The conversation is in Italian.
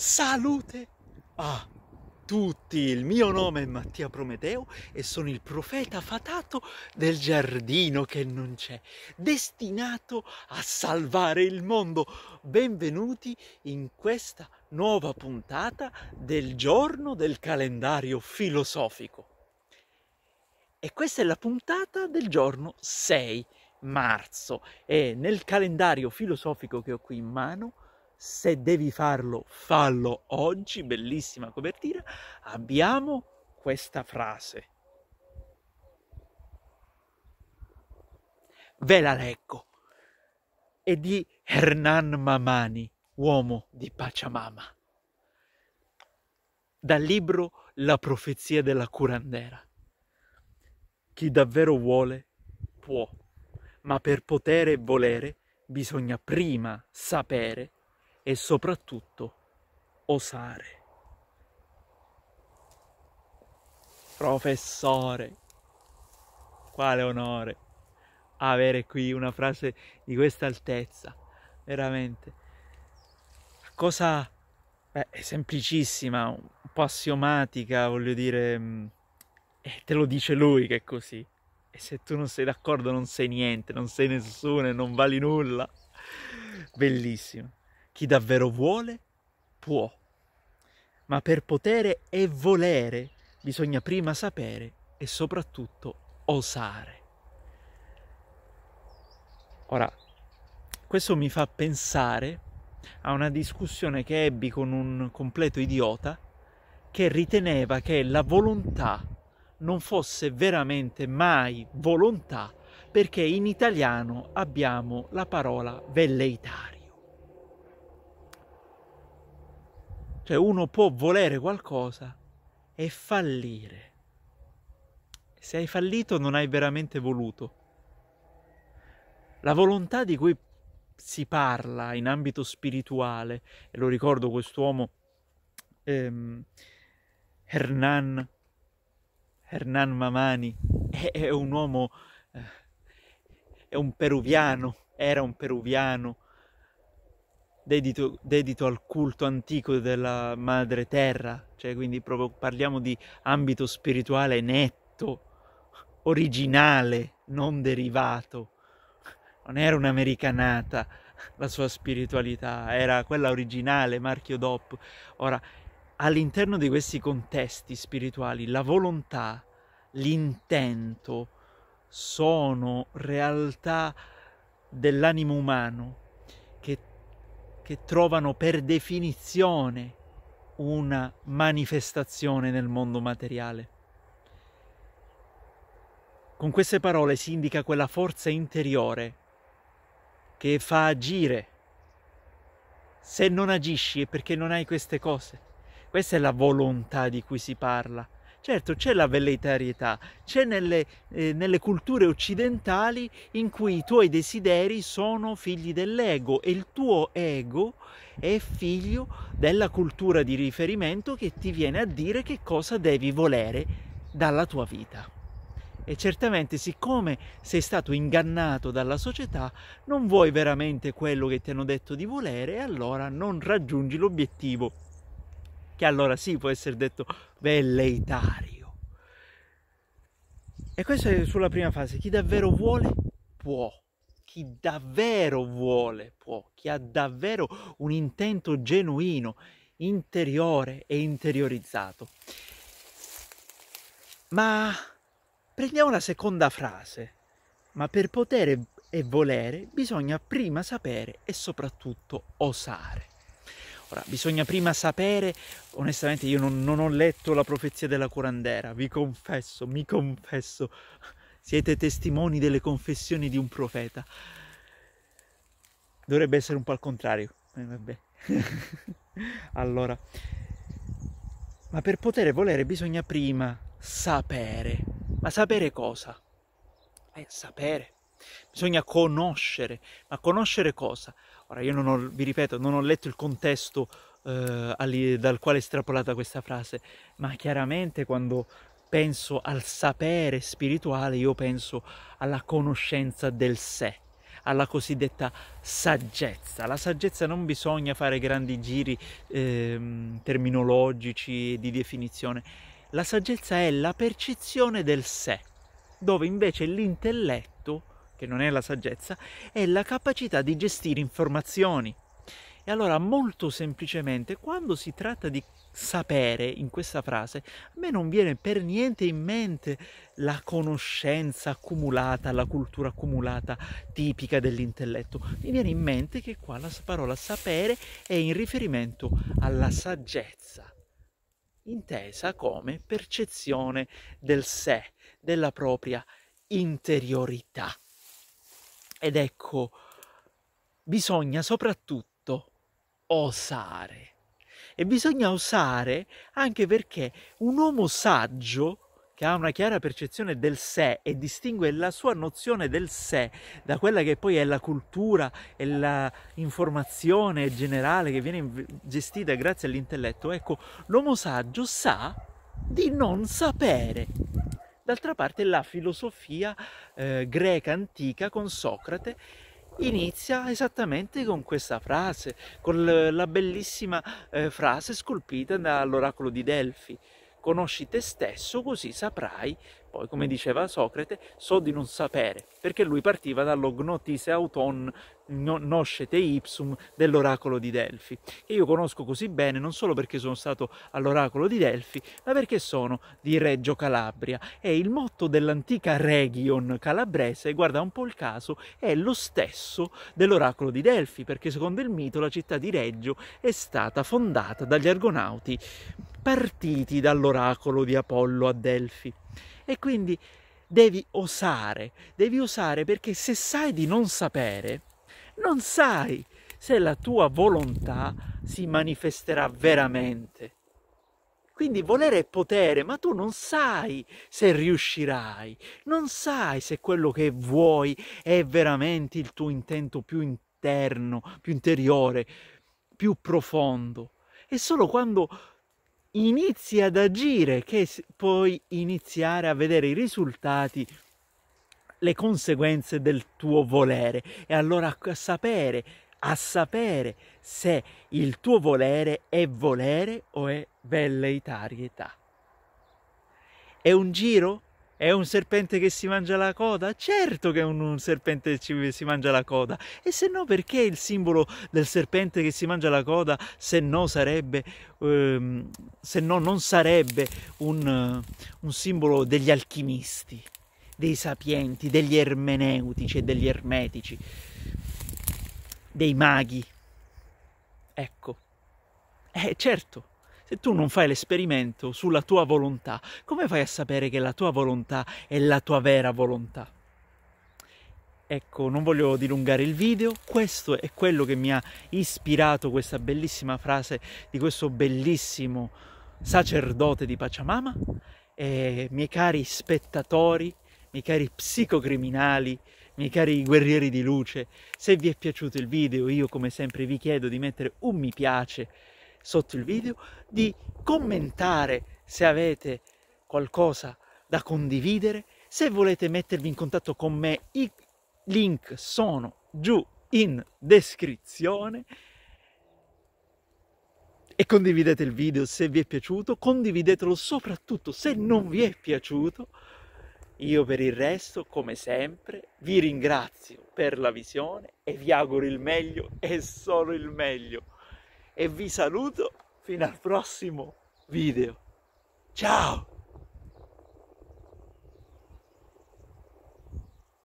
salute a ah, tutti. Il mio nome è Mattia Prometeo e sono il profeta fatato del giardino che non c'è, destinato a salvare il mondo. Benvenuti in questa nuova puntata del giorno del calendario filosofico. E questa è la puntata del giorno 6 marzo e nel calendario filosofico che ho qui in mano se devi farlo, fallo oggi, bellissima copertina, abbiamo questa frase. Ve la leggo. È di Hernan Mamani, uomo di Pachamama, dal libro La profezia della curandera. Chi davvero vuole, può, ma per potere e volere bisogna prima sapere e soprattutto osare. Professore, quale onore avere qui una frase di questa altezza, veramente. Cosa beh, semplicissima, un po' assiomatica, voglio dire, mm, e te lo dice lui che è così. E se tu non sei d'accordo non sei niente, non sei nessuno e non vali nulla. Bellissimo. Chi davvero vuole, può. Ma per potere e volere bisogna prima sapere e soprattutto osare. Ora, questo mi fa pensare a una discussione che ebbi con un completo idiota che riteneva che la volontà non fosse veramente mai volontà perché in italiano abbiamo la parola velleità. Cioè uno può volere qualcosa e fallire. Se hai fallito non hai veramente voluto. La volontà di cui si parla in ambito spirituale, e lo ricordo quest'uomo ehm, Hernan, Hernan Mamani, è, è un uomo, eh, è un peruviano, era un peruviano, dedito, dedito al culto antico della madre terra, cioè quindi proprio parliamo di ambito spirituale netto, originale, non derivato. Non era un'americanata la sua spiritualità, era quella originale, marchio DOP. Ora, all'interno di questi contesti spirituali, la volontà, l'intento sono realtà dell'animo umano che trovano per definizione una manifestazione nel mondo materiale. Con queste parole si indica quella forza interiore che fa agire. Se non agisci è perché non hai queste cose. Questa è la volontà di cui si parla. Certo, c'è la velleitarietà, c'è nelle, eh, nelle, culture occidentali in cui i tuoi desideri sono figli dell'ego e il tuo ego è figlio della cultura di riferimento che ti viene a dire che cosa devi volere dalla tua vita. E certamente siccome sei stato ingannato dalla società, non vuoi veramente quello che ti hanno detto di volere e allora non raggiungi l'obiettivo che allora sì può essere detto velleitario. E questo è sulla prima fase, chi davvero vuole può, chi davvero vuole può, chi ha davvero un intento genuino, interiore e interiorizzato. Ma prendiamo la seconda frase, ma per potere e volere bisogna prima sapere e soprattutto osare. Ora, bisogna prima sapere, onestamente io non, non ho letto la profezia della curandera, vi confesso, mi confesso, siete testimoni delle confessioni di un profeta. Dovrebbe essere un po' al contrario, eh, vabbè. allora, ma per poter volere bisogna prima sapere. Ma sapere cosa? Eh, sapere. Bisogna conoscere. Ma conoscere cosa? Ora io non ho, vi ripeto, non ho letto il contesto eh, dal quale è estrapolata questa frase, ma chiaramente quando penso al sapere spirituale io penso alla conoscenza del sé, alla cosiddetta saggezza. La saggezza non bisogna fare grandi giri eh, terminologici di definizione. La saggezza è la percezione del sé, dove invece l'intelletto che non è la saggezza, è la capacità di gestire informazioni. E allora molto semplicemente, quando si tratta di sapere in questa frase, a me non viene per niente in mente la conoscenza accumulata, la cultura accumulata tipica dell'intelletto. Mi viene in mente che qua la parola sapere è in riferimento alla saggezza, intesa come percezione del sé, della propria interiorità. Ed ecco, bisogna soprattutto osare. E bisogna osare anche perché un uomo saggio che ha una chiara percezione del sé e distingue la sua nozione del sé da quella che poi è la cultura e l'informazione generale che viene gestita grazie all'intelletto, ecco, l'uomo saggio sa di non sapere. D'altra parte la filosofia eh, greca antica con Socrate inizia esattamente con questa frase, con la bellissima eh, frase scolpita dall'oracolo di Delfi. Conosci te stesso così saprai, poi come diceva Socrate, so di non sapere, perché lui partiva dall'ognotise auton Noscete Ipsum dell'oracolo di Delfi, che io conosco così bene non solo perché sono stato all'oracolo di Delfi, ma perché sono di Reggio Calabria e il motto dell'antica region calabrese, guarda un po' il caso, è lo stesso dell'oracolo di Delfi, perché secondo il mito la città di Reggio è stata fondata dagli argonauti partiti dall'oracolo di Apollo a Delfi. E quindi devi osare, devi osare perché se sai di non sapere, non sai se la tua volontà si manifesterà veramente. Quindi volere è potere, ma tu non sai se riuscirai, non sai se quello che vuoi è veramente il tuo intento più interno, più interiore, più profondo. È solo quando inizi ad agire che puoi iniziare a vedere i risultati le conseguenze del tuo volere e allora a sapere, a sapere se il tuo volere è volere o è velleitarietà. È un giro? È un serpente che si mangia la coda? Certo che è un, un serpente che si mangia la coda. E se no, perché il simbolo del serpente che si mangia la coda, se no sarebbe, ehm, se no non sarebbe un, un simbolo degli alchimisti? dei sapienti, degli ermeneutici e degli ermetici, dei maghi. Ecco. Eh certo, se tu non fai l'esperimento sulla tua volontà, come fai a sapere che la tua volontà è la tua vera volontà? Ecco, non voglio dilungare il video, questo è quello che mi ha ispirato questa bellissima frase di questo bellissimo sacerdote di Pachamama. E, eh, miei cari spettatori, miei cari psicocriminali, miei cari guerrieri di luce, se vi è piaciuto il video io come sempre vi chiedo di mettere un mi piace sotto il video, di commentare se avete qualcosa da condividere, se volete mettervi in contatto con me i link sono giù in descrizione e condividete il video se vi è piaciuto, condividetelo soprattutto se non vi è piaciuto io per il resto, come sempre, vi ringrazio per la visione e vi auguro il meglio e solo il meglio. E vi saluto fino al prossimo video. Ciao!